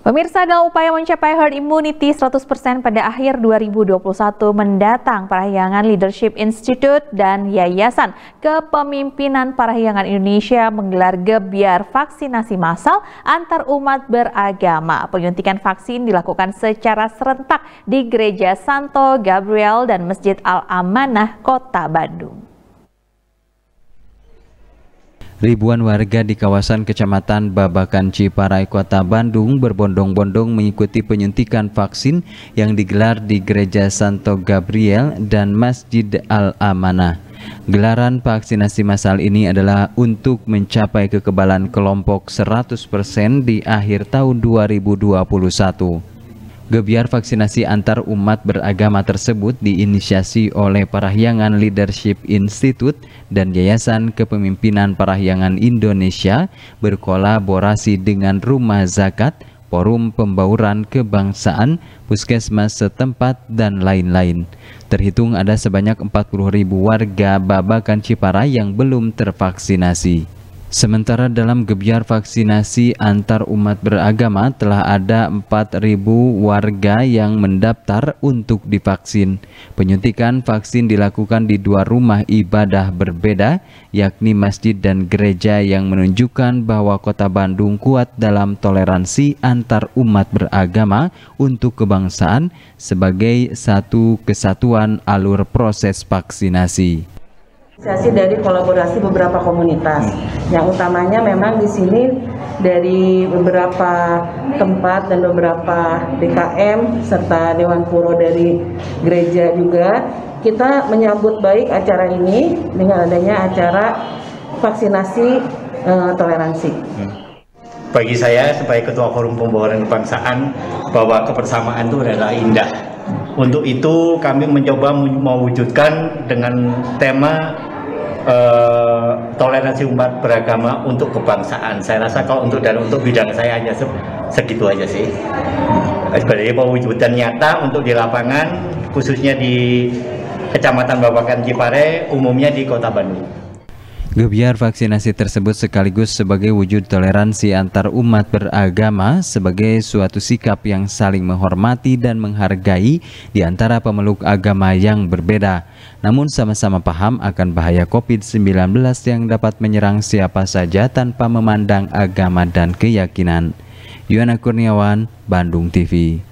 Pemirsa dalam upaya mencapai herd immunity 100% pada akhir 2021 mendatang Parahyangan Leadership Institute dan Yayasan Kepemimpinan Parahyangan Indonesia menggelar gebiar vaksinasi massal antar umat beragama. Penyuntikan vaksin dilakukan secara serentak di Gereja Santo Gabriel dan Masjid Al-Amanah, Kota Bandung. Ribuan warga di kawasan Kecamatan Babakan Ciparai Kota Bandung berbondong-bondong mengikuti penyuntikan vaksin yang digelar di Gereja Santo Gabriel dan Masjid Al-Amanah. Gelaran vaksinasi massal ini adalah untuk mencapai kekebalan kelompok 100% di akhir tahun 2021. Gebiar vaksinasi antar umat beragama tersebut diinisiasi oleh Parahyangan Leadership Institute dan Yayasan Kepemimpinan Parahyangan Indonesia berkolaborasi dengan Rumah Zakat, Forum Pembauran Kebangsaan, Puskesmas setempat, dan lain-lain. Terhitung ada sebanyak 40.000 warga Babakan Cipara yang belum tervaksinasi. Sementara dalam gebyar vaksinasi antar umat beragama telah ada 4.000 warga yang mendaftar untuk divaksin. Penyuntikan vaksin dilakukan di dua rumah ibadah berbeda, yakni masjid dan gereja yang menunjukkan bahwa kota Bandung kuat dalam toleransi antar umat beragama untuk kebangsaan sebagai satu kesatuan alur proses vaksinasi. Asosiasi dari kolaborasi beberapa komunitas. Yang utamanya memang di sini dari beberapa tempat dan beberapa DKM serta Dewan Puro dari gereja juga kita menyambut baik acara ini dengan adanya acara vaksinasi eh, toleransi. Bagi saya sebagai Ketua Forum Pembawaan Kebangsaan bahwa kebersamaan itu adalah indah. Untuk itu kami mencoba mewujudkan dengan tema Eh, toleransi umat beragama untuk kebangsaan. Saya rasa kalau untuk dan untuk bidang saya hanya se segitu aja sih. Sebagai pewujudan nyata untuk di lapangan, khususnya di Kecamatan Babakan Cipare, umumnya di Kota Bandung. Gebiar vaksinasi tersebut sekaligus sebagai wujud toleransi antar umat beragama sebagai suatu sikap yang saling menghormati dan menghargai di antara pemeluk agama yang berbeda. Namun sama-sama paham akan bahaya COVID-19 yang dapat menyerang siapa saja tanpa memandang agama dan keyakinan. Yuana Kurniawan, Bandung TV